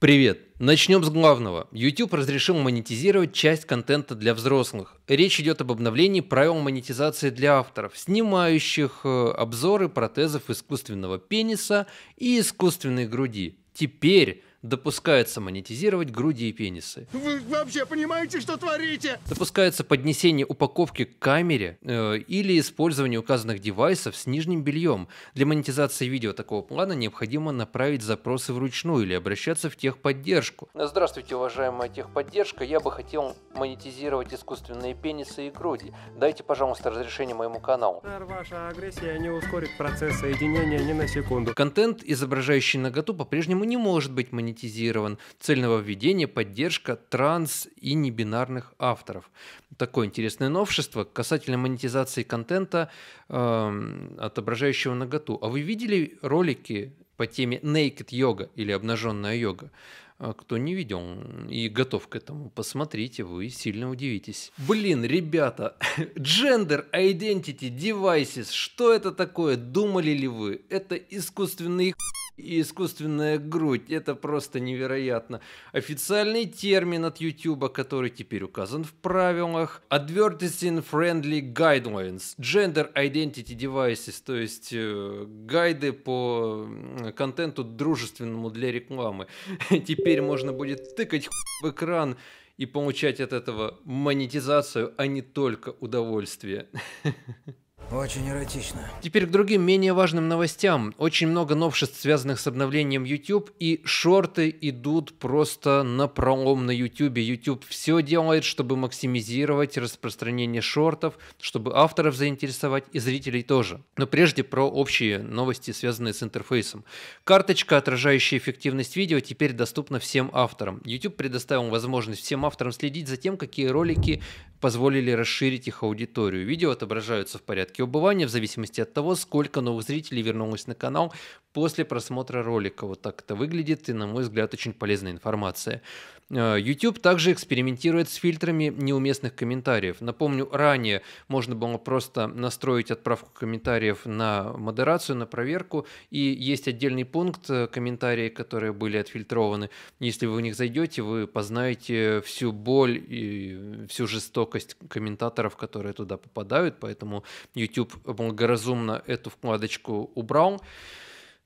Привет! Начнем с главного. YouTube разрешил монетизировать часть контента для взрослых. Речь идет об обновлении правил монетизации для авторов, снимающих э, обзоры протезов искусственного пениса и искусственной груди. Теперь Допускается монетизировать груди и пенисы. Вы вообще понимаете, что творите? Допускается поднесение упаковки к камере э, или использование указанных девайсов с нижним бельем. Для монетизации видео такого плана необходимо направить запросы вручную или обращаться в техподдержку. Э, здравствуйте, уважаемая техподдержка. Я бы хотел монетизировать искусственные пенисы и груди. Дайте, пожалуйста, разрешение моему каналу. Э, ваша агрессия не ускорит процесс соединения ни на секунду. Контент, изображающий наготу, по-прежнему не может быть монетизирован монетизирован, цельного введения, поддержка транс и небинарных авторов. Такое интересное новшество касательно монетизации контента, э, отображающего наготу. А вы видели ролики по теме naked йога или обнаженная йога? А кто не видел и готов к этому, посмотрите, вы сильно удивитесь. Блин, ребята, Gender Identity Devices, что это такое? Думали ли вы? Это искусственные и искусственная грудь. Это просто невероятно. Официальный термин от YouTube, который теперь указан в правилах. Advertising Friendly Guidelines. Gender Identity Devices, то есть э, гайды по контенту дружественному для рекламы. Теперь можно будет тыкать в экран и получать от этого монетизацию, а не только удовольствие. Очень эротично. Теперь к другим менее важным новостям. Очень много новшеств, связанных с обновлением YouTube, и шорты идут просто на пролом на YouTube. YouTube все делает, чтобы максимизировать распространение шортов, чтобы авторов заинтересовать и зрителей тоже. Но прежде про общие новости, связанные с интерфейсом. Карточка, отражающая эффективность видео, теперь доступна всем авторам. YouTube предоставил возможность всем авторам следить за тем, какие ролики позволили расширить их аудиторию. Видео отображаются в порядке убывания в зависимости от того, сколько новых зрителей вернулось на канал после просмотра ролика. Вот так это выглядит и, на мой взгляд, очень полезная информация. Э, YouTube также экспериментирует с фильтрами неуместных комментариев. Напомню, ранее можно было просто настроить отправку комментариев на модерацию, на проверку, и есть отдельный пункт э, комментарии, которые были отфильтрованы. Если вы в них зайдете, вы познаете всю боль и всю жестокость комментаторов, которые туда попадают, поэтому YouTube благоразумно эту вкладочку убрал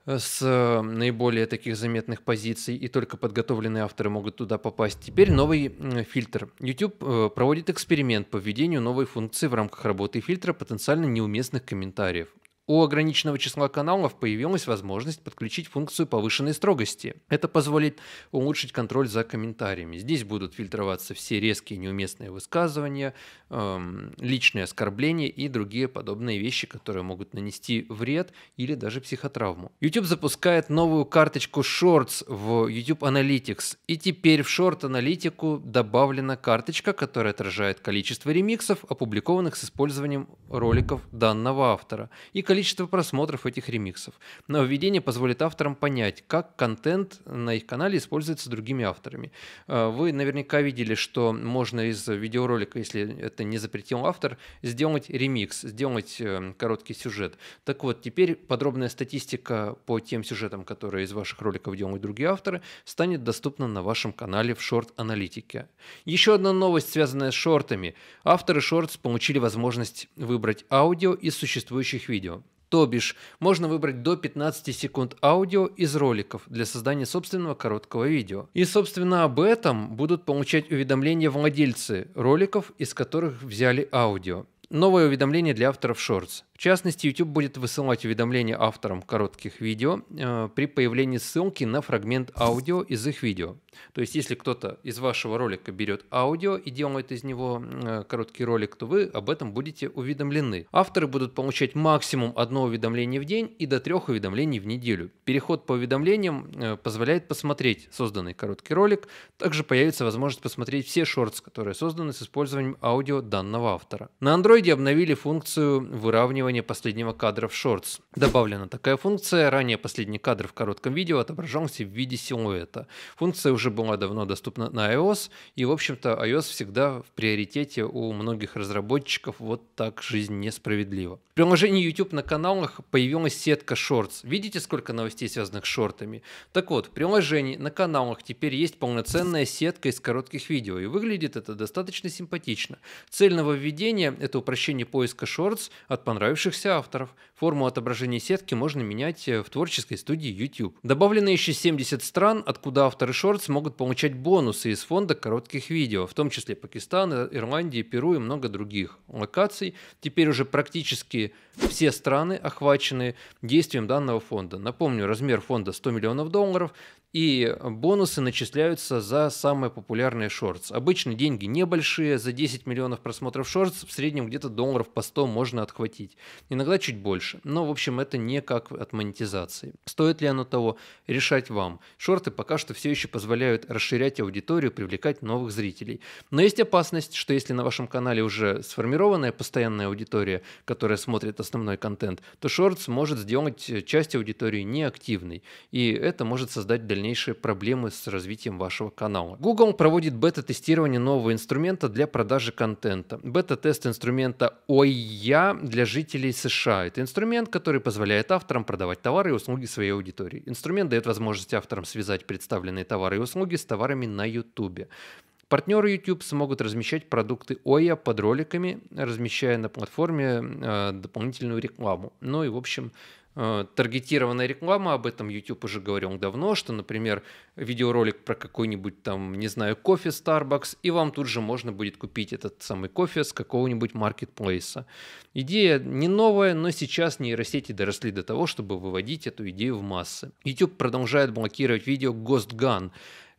с э, наиболее таких заметных позиций, и только подготовленные авторы могут туда попасть. Теперь новый фильтр. YouTube э, проводит эксперимент по введению новой функции в рамках работы фильтра потенциально неуместных комментариев у ограниченного числа каналов появилась возможность подключить функцию повышенной строгости. Это позволит улучшить контроль за комментариями. Здесь будут фильтроваться все резкие неуместные высказывания, эм, личные оскорбления и другие подобные вещи, которые могут нанести вред или даже психотравму. YouTube запускает новую карточку Shorts в YouTube Analytics. И теперь в Short аналитику добавлена карточка, которая отражает количество ремиксов, опубликованных с использованием роликов данного автора и количество просмотров этих ремиксов. Нововведение позволит авторам понять, как контент на их канале используется другими авторами. Э, вы наверняка видели, что можно из видеоролика, если это не запретил автор, сделать ремикс, сделать э, короткий сюжет. Так вот, теперь подробная статистика по тем сюжетам, которые из ваших роликов делают другие авторы, станет доступна на вашем канале в шорт-аналитике. Еще одна новость, связанная с шортами. Авторы шортс получили возможность выбрать аудио из существующих видео. То бишь, можно выбрать до 15 секунд аудио из роликов для создания собственного короткого видео. И, собственно, об этом будут получать уведомления владельцы роликов, из которых взяли аудио. Новое уведомление для авторов Shorts частности, YouTube будет высылать уведомления авторам коротких видео э, при появлении ссылки на фрагмент аудио из их видео. То есть, если кто-то из вашего ролика берет аудио и делает из него э, короткий ролик, то вы об этом будете уведомлены. Авторы будут получать максимум одно уведомление в день и до трех уведомлений в неделю. Переход по уведомлениям э, позволяет посмотреть созданный короткий ролик. Также появится возможность посмотреть все шортс, которые созданы с использованием аудио данного автора. На Android обновили функцию выравнивания отображение последнего кадра в Shorts. Добавлена такая функция. Ранее последний кадр в коротком видео отображался в виде силуэта. Функция уже была давно доступна на iOS, и, в общем-то, iOS всегда в приоритете у многих разработчиков. Вот так жизнь несправедлива. В приложении YouTube на каналах появилась сетка Shorts. Видите, сколько новостей, связанных с шортами? Так вот, в приложении на каналах теперь есть полноценная сетка из коротких видео, и выглядит это достаточно симпатично. Цель нововведения – это упрощение поиска Shorts от понравившихся сохранившихся авторов. Форму отображения сетки можно менять э, в творческой студии YouTube. Добавлено еще 70 стран, откуда авторы шортс могут получать бонусы из фонда коротких видео, в том числе Пакистан Ирландия Перу и много других локаций. Теперь уже практически все страны охвачены действием данного фонда. Напомню, размер фонда 100 миллионов долларов, и бонусы начисляются за самые популярные шортс. Обычно деньги небольшие, за 10 миллионов просмотров шортс в среднем где-то долларов по 100 можно отхватить. Иногда чуть больше, но в общем это не как от монетизации. Стоит ли оно того, решать вам. Шорты пока что все еще позволяют расширять аудиторию, привлекать новых зрителей. Но есть опасность, что если на вашем канале уже сформированная постоянная аудитория, которая смотрит основной контент, то шортс может сделать э, часть аудитории неактивной, и это может создать дальнейшие дальнейшие проблемы с развитием вашего канала. Google проводит бета-тестирование нового инструмента для продажи контента. Бета-тест инструмента OIA для жителей США. Это инструмент, который позволяет авторам продавать товары и услуги своей аудитории. Инструмент дает возможность авторам связать представленные товары и услуги с товарами на YouTube. Партнеры YouTube смогут размещать продукты ОЯ под роликами, размещая на платформе э, дополнительную рекламу. Ну и, в общем, э, таргетированная реклама, об этом YouTube уже говорил давно, что, например, видеоролик про какой-нибудь там, не знаю, кофе Starbucks, и вам тут же можно будет купить этот самый кофе с какого-нибудь маркетплейса. Идея не новая, но сейчас нейросети доросли до того, чтобы выводить эту идею в массы. YouTube продолжает блокировать видео Ghost Gun.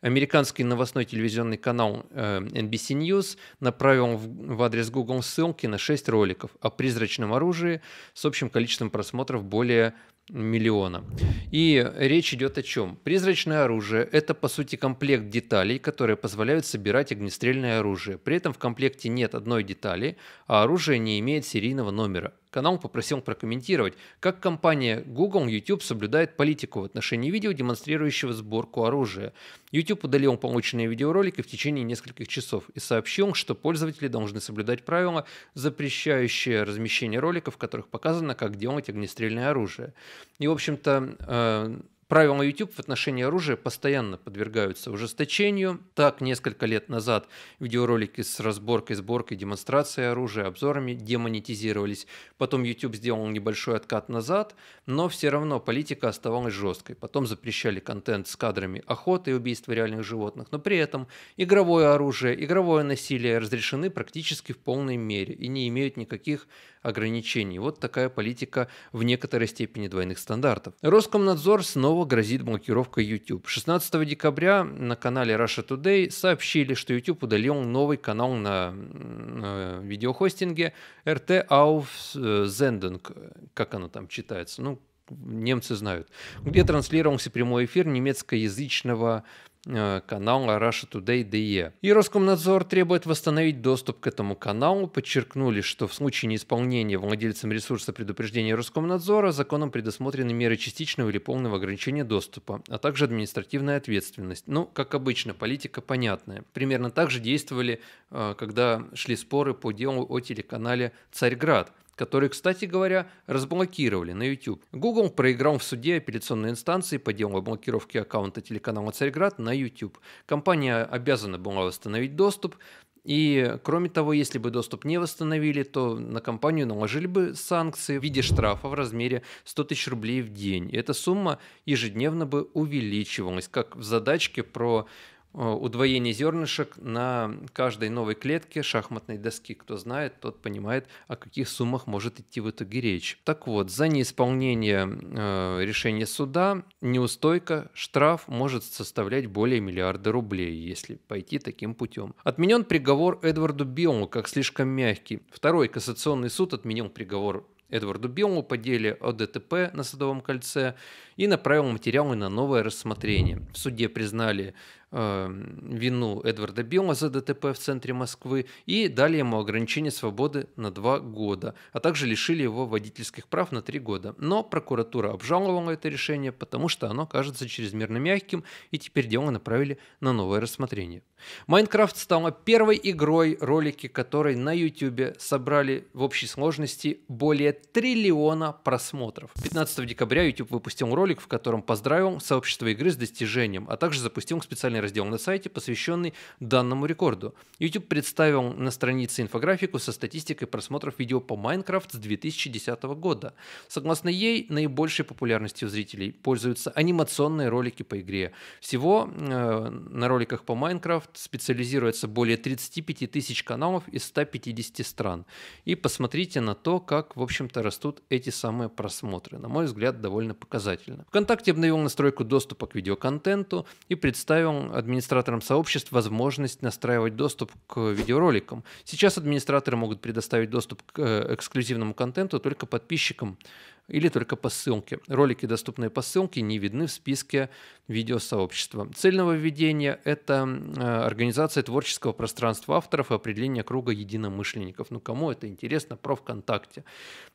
Американский новостной телевизионный канал э, NBC News направил в адрес Google ссылки на 6 роликов о призрачном оружии с общим количеством просмотров более миллиона. И речь идет о чем? Призрачное оружие – это, по сути, комплект деталей, которые позволяют собирать огнестрельное оружие. При этом в комплекте нет одной детали, а оружие не имеет серийного номера – канал попросил прокомментировать, как компания Google YouTube соблюдает политику в отношении видео, демонстрирующего сборку оружия. YouTube удалил полученные видеоролики в течение нескольких часов и сообщил, что пользователи должны соблюдать правила, запрещающие размещение роликов, в которых показано, как делать огнестрельное оружие. И, в общем-то, э, Правила YouTube в отношении оружия постоянно подвергаются ужесточению. Так, несколько лет назад видеоролики с разборкой, сборкой, демонстрацией оружия, обзорами демонетизировались. Потом YouTube сделал небольшой откат назад, но все равно политика оставалась жесткой. Потом запрещали контент с кадрами охоты и убийства реальных животных, но при этом игровое оружие, игровое насилие разрешены практически в полной мере и не имеют никаких ограничений. Вот такая политика в некоторой степени двойных стандартов. Роскомнадзор снова снова грозит блокировка YouTube. 16 декабря на канале Russia Today сообщили, что YouTube удалил новый канал на э, видеохостинге RT auf Sendung. Как оно там читается? Ну, немцы знают. Где транслировался прямой эфир немецкоязычного Э, канала Russia Today DE. И Роскомнадзор требует восстановить доступ к этому каналу. Подчеркнули, что в случае неисполнения владельцам ресурса предупреждения Роскомнадзора законом предусмотрены меры частичного или полного ограничения доступа, а также административная ответственность. Ну, как обычно, политика понятная. Примерно так же действовали, э, когда шли споры по делу о телеканале «Царьград» который, кстати говоря, разблокировали на YouTube. Google проиграл в суде апелляционной инстанции по делу о блокировке аккаунта телеканала «Царьград» на YouTube. Компания обязана была восстановить доступ, и, кроме того, если бы доступ не восстановили, то на компанию наложили бы санкции в виде штрафа в размере 100 тысяч рублей в день. И эта сумма ежедневно бы увеличивалась, как в задачке про Э, удвоение зернышек на каждой новой клетке шахматной доски. Кто знает, тот понимает, о каких суммах может идти в итоге речь. Так вот, за неисполнение э, решения суда неустойка, штраф может составлять более миллиарда рублей, если пойти таким путем. Отменен приговор Эдварду Биому как слишком мягкий. Второй кассационный суд отменил приговор Эдварду Биому по деле о ДТП на Садовом кольце и направил материалы на новое рассмотрение. В суде признали Эм, вину Эдварда Билла за ДТП в центре Москвы и дали ему ограничение свободы на два года, а также лишили его водительских прав на три года. Но прокуратура обжаловала это решение, потому что оно кажется чрезмерно мягким, и теперь дело направили на новое рассмотрение. Майнкрафт стала первой игрой, ролики которой на YouTube собрали в общей сложности более триллиона просмотров. 15 декабря YouTube выпустил ролик, в котором поздравил сообщество игры с достижением, а также запустил специальный раздел на сайте, посвященный данному рекорду. YouTube представил на странице инфографику со статистикой просмотров видео по Майнкрафт с 2010 года. Согласно ей, наибольшей популярностью зрителей пользуются анимационные ролики по игре. Всего э, на роликах по Майнкрафт специализируется более 35 тысяч каналов из 150 стран. И посмотрите на то, как, в общем-то, растут эти самые просмотры. На мой взгляд, довольно показательно. ВКонтакте обновил настройку доступа к видеоконтенту и представил администраторам сообществ возможность настраивать доступ к видеороликам. Сейчас администраторы могут предоставить доступ к э, эксклюзивному контенту только подписчикам или только по ссылке. Ролики, доступные по ссылке, не видны в списке видеосообщества. Цель нововведения – это э, организация творческого пространства авторов и определение круга единомышленников. Ну, кому это интересно, про ВКонтакте.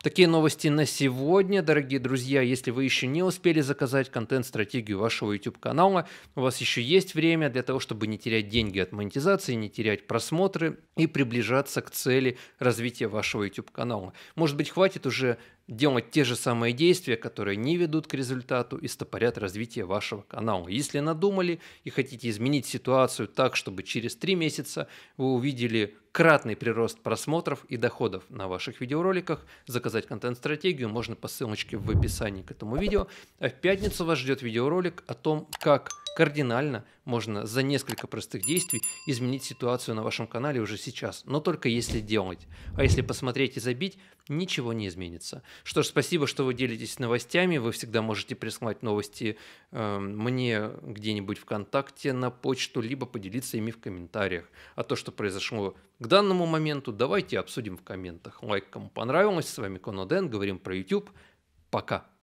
Такие новости на сегодня, дорогие друзья. Если вы еще не успели заказать контент-стратегию вашего YouTube-канала, у вас еще есть время для того, чтобы не терять деньги от монетизации, не терять просмотры и приближаться к цели развития вашего YouTube-канала. Может быть, хватит уже делать те же самые действия, которые не ведут к результату и стопорят развитие вашего канала. Если надумали и хотите изменить ситуацию так, чтобы через три месяца вы увидели кратный прирост просмотров и доходов на ваших видеороликах. Заказать контент-стратегию можно по ссылочке в описании к этому видео. А в пятницу вас ждет видеоролик о том, как кардинально можно за несколько простых действий изменить ситуацию на вашем канале уже сейчас, но только если делать. А если посмотреть и забить, ничего не изменится. Что ж, спасибо, что вы делитесь новостями. Вы всегда можете прислать новости э, мне где-нибудь ВКонтакте на почту, либо поделиться ими в комментариях. А то, что произошло к данному моменту, давайте обсудим в комментах. Лайк, кому понравилось. С вами Коноден, говорим про YouTube. Пока.